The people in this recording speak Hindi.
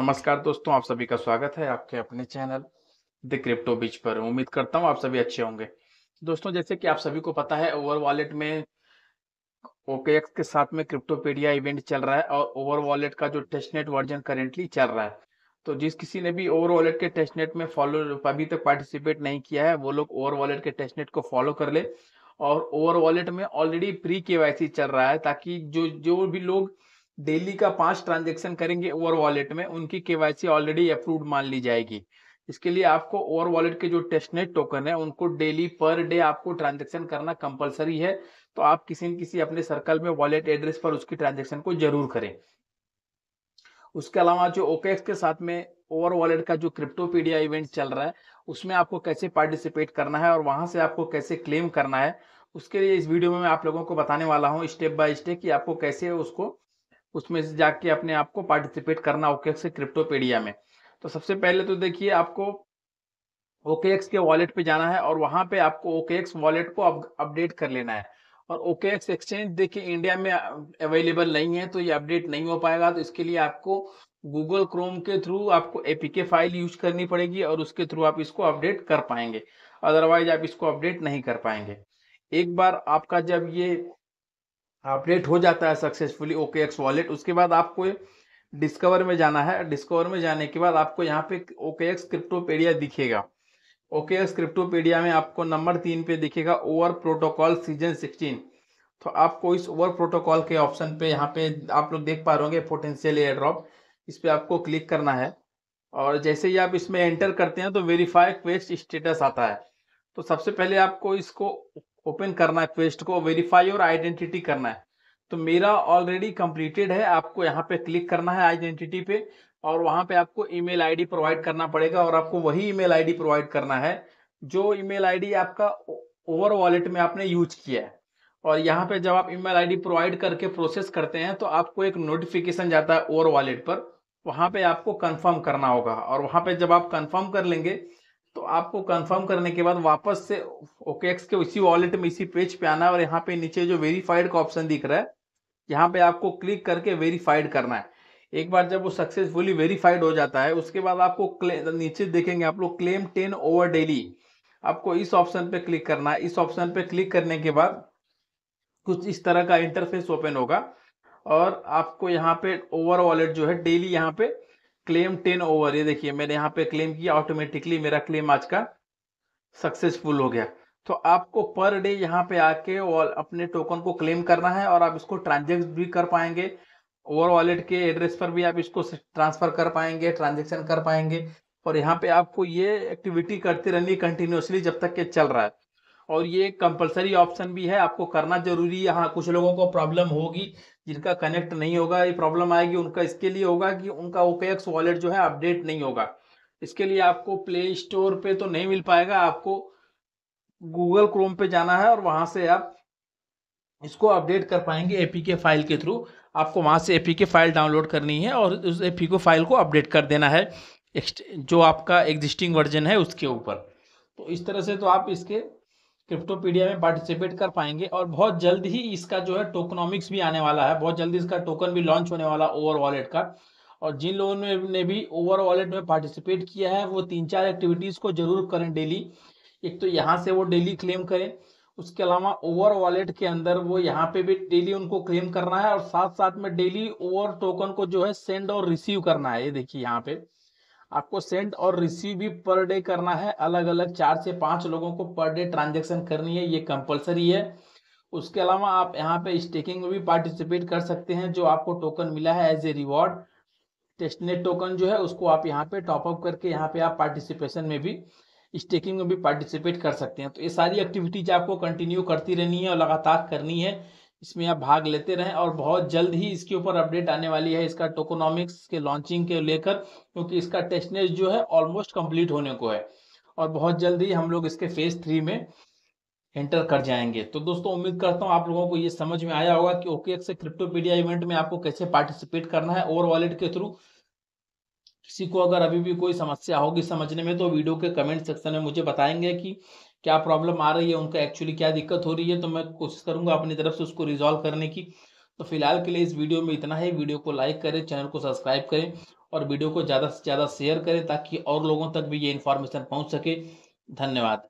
नमस्कार दोस्तों आप सभी का स्वागत है आपके अपने चैनल द क्रिप्टो बीच पर उम्मीद करता हूं आप सभी अच्छे होंगे दोस्तों जैसे कि आप सभी को पता है ओवर वॉलेट में ओके के साथ में क्रिप्टोपीडिया इवेंट चल रहा है और ओवर वॉलेट का जो टेस्टनेट वर्जन करेंटली चल रहा है तो जिस किसी ने भी ओवर वॉलेट के टेस्टनेट में फॉलो अभी तक पार्टिसिपेट नहीं किया है वो लोग ओवर वॉलेट के टेस्टनेट को फॉलो कर ले और ओवर वॉलेट में ऑलरेडी प्री के चल रहा है ताकि जो जो भी लोग डेली का पांच ट्रांजेक्शन करेंगे ओवर वॉलेट में उनकी केवाईसी ऑलरेडी अप्रूव मान ली जाएगी इसके लिए आपको ओवर वॉलेट के जो टेस्टनेट टोकन है उनको डेली पर डे आपको ट्रांजेक्शन करना कंपलसरी है तो आप किसी न किसी अपने सर्कल में वॉलेट एड्रेस पर उसकी ट्रांजेक्शन को जरूर करें उसके अलावा जो ओकेएक्स के साथ में ओवर वॉलेट का जो क्रिप्टोपीडिया इवेंट चल रहा है उसमें आपको कैसे पार्टिसिपेट करना है और वहां से आपको कैसे क्लेम करना है उसके लिए इस वीडियो में मैं आप लोगों को बताने वाला हूँ स्टेप बाय स्टेप कि आपको कैसे उसको उसमें से जाके अपने आप को पार्टिसिपेट करना ओके से क्रिप्टोपेडिया में तो सबसे पहले तो देखिए आपको ओके के वॉलेट पे जाना है और वहां पे आपको ओके वॉलेट को अपडेट कर लेना है और ओके एक्स एक्सचेंज देखिए इंडिया में अवेलेबल नहीं है तो ये अपडेट नहीं हो पाएगा तो इसके लिए आपको गूगल क्रोम के थ्रू आपको एपीके फाइल यूज करनी पड़ेगी और उसके थ्रू आप इसको अपडेट कर पाएंगे अदरवाइज आप इसको अपडेट नहीं कर पाएंगे एक बार आपका जब ये अपडेट हो जाता है सक्सेसफुली ओके एक्स वॉलेट उसके बाद आपको डिस्कवर में जाना है डिस्कवर में जाने के बाद आपको यहाँ पे ओके एक्स क्रिप्टोपेडिया दिखेगा ओके एक्स क्रिप्टोपेडिया में आपको नंबर तीन पे दिखेगा ओवर प्रोटोकॉल सीजन सिक्सटीन तो आपको इस ओवर प्रोटोकॉल के ऑप्शन पे यहाँ पे आप लोग देख पा रहे होंगे पोटेंशियल एयर ड्रॉप इस पर आपको क्लिक करना है और जैसे ही आप इसमें एंटर करते हैं तो वेरीफाई क्वेस्ट स्टेटस आता है तो सबसे पहले आपको इसको ओपन करना है पेस्ट को वेरीफाई और आइडेंटिटी करना है तो मेरा ऑलरेडी कंप्लीटेड है आपको यहाँ पे क्लिक करना है आइडेंटिटी पे और वहाँ पे आपको ईमेल आईडी प्रोवाइड करना पड़ेगा और आपको वही ईमेल आईडी प्रोवाइड करना है जो ईमेल आईडी आपका ओवर वॉलेट में आपने यूज किया है और यहाँ पे जब आप ईमेल आईडी प्रोवाइड करके प्रोसेस करते हैं तो आपको एक नोटिफिकेशन जाता है ओवर वॉलेट पर वहाँ पे आपको कंफर्म करना होगा और वहाँ पे जब आप कंफर्म कर लेंगे तो आपको कंफर्म करने के बाद वापस से ओकेएक्स के इसी वॉलेट में इसी पेज पे आना है और यहाँ पे नीचे जो वेरीफाइड का ऑप्शन दिख रहा है यहाँ पे आपको क्लिक करके वेरीफाइड करना है एक बार जब वो सक्सेसफुली वेरीफाइड हो जाता है उसके बाद आपको नीचे देखेंगे आप लोग क्लेम टेन ओवर डेली आपको इस ऑप्शन पे क्लिक करना है इस ऑप्शन पे क्लिक करने के बाद कुछ इस तरह का इंटरफेस ओपन होगा और आपको यहाँ पे ओवर वॉलेट जो है डेली यहाँ पे क्लेम टेन ओवर ये देखिए मैंने यहाँ पे क्लेम किया ऑटोमेटिकली मेरा क्लेम आज का सक्सेसफुल हो गया तो आपको पर डे यहाँ पे आके और अपने टोकन को क्लेम करना है और आप इसको ट्रांजेक्ट भी कर पाएंगे ओवर वॉलेट के एड्रेस पर भी आप इसको ट्रांसफर कर पाएंगे ट्रांजेक्शन कर पाएंगे और यहाँ पे आपको ये एक्टिविटी करते रहनी कंटिन्यूसली जब तक के चल रहा है और ये कंपलसरी ऑप्शन भी है आपको करना जरूरी है हाँ कुछ लोगों को प्रॉब्लम होगी जिनका कनेक्ट नहीं होगा ये प्रॉब्लम आएगी उनका इसके लिए होगा कि उनका ओकेएक्स वॉलेट जो है अपडेट नहीं होगा इसके लिए आपको प्ले स्टोर पे तो नहीं मिल पाएगा आपको गूगल क्रोम पे जाना है और वहां से आप इसको अपडेट कर पाएंगे एपीके फाइल के थ्रू आपको वहां से एपीके फाइल डाउनलोड करनी है और उस एपीके फाइल को अपडेट कर देना है जो आपका एग्जिस्टिंग वर्जन है उसके ऊपर तो इस तरह से तो आप इसके क्रिप्टोपीडिया में पार्टिसिपेट कर पाएंगे और बहुत जल्द ही इसका जो है टोकनॉमिक्स भी आने वाला है बहुत जल्दी इसका टोकन भी लॉन्च होने वाला ओवर वॉलेट का और जिन लोगों ने, ने भी ओवर वॉलेट में पार्टिसिपेट किया है वो तीन चार एक्टिविटीज़ को जरूर करें डेली एक तो यहाँ से वो डेली क्लेम करें उसके अलावा ओवर वॉलेट के अंदर वो यहाँ पे भी डेली उनको क्लेम करना है और साथ साथ में डेली ओवर टोकन को जो है सेंड और रिसीव करना है ये देखिए यहाँ पे आपको सेंड और रिसीव भी पर डे करना है अलग अलग चार से पांच लोगों को पर डे ट्रांजेक्शन करनी है ये कंपलसरी है उसके अलावा आप यहाँ पे स्टेकिंग में भी पार्टिसिपेट कर सकते हैं जो आपको टोकन मिला है as a reward testnet token जो है उसको आप यहाँ पे टॉपअप करके यहाँ पे आप पार्टिसिपेशन में भी स्टेकिंग में भी पार्टिसिपेट कर सकते हैं तो ये सारी एक्टिविटीज आपको कंटिन्यू करती रहनी है और लगातार करनी है इसमें आप भाग लेते रहें और बहुत जल्द ही इसके ऊपर अपडेट आने वाली है इसका टोकोनॉमिक्स के लॉन्चिंग के लेकर क्योंकि इसका टेस्टनेस जो है ऑलमोस्ट कंप्लीट होने को है और बहुत जल्द ही हम लोग इसके फेज थ्री में एंटर कर जाएंगे तो दोस्तों उम्मीद करता हूं आप लोगों को ये समझ में आया होगा कि ओके से क्रिप्टोपीडिया इवेंट में आपको कैसे पार्टिसिपेट करना है ओवर वॉलेट के थ्रू किसी को अगर अभी भी कोई समस्या होगी समझने में तो वीडियो के कमेंट सेक्शन में मुझे बताएंगे कि क्या प्रॉब्लम आ रही है उनको एक्चुअली क्या दिक्कत हो रही है तो मैं कोशिश करूंगा अपनी तरफ से उसको रिजॉल्व करने की तो फिलहाल के लिए इस वीडियो में इतना है वीडियो को लाइक करें चैनल को सब्सक्राइब करें और वीडियो को ज़्यादा से ज़्यादा शेयर करें ताकि और लोगों तक भी ये इन्फॉर्मेशन पहुँच सके धन्यवाद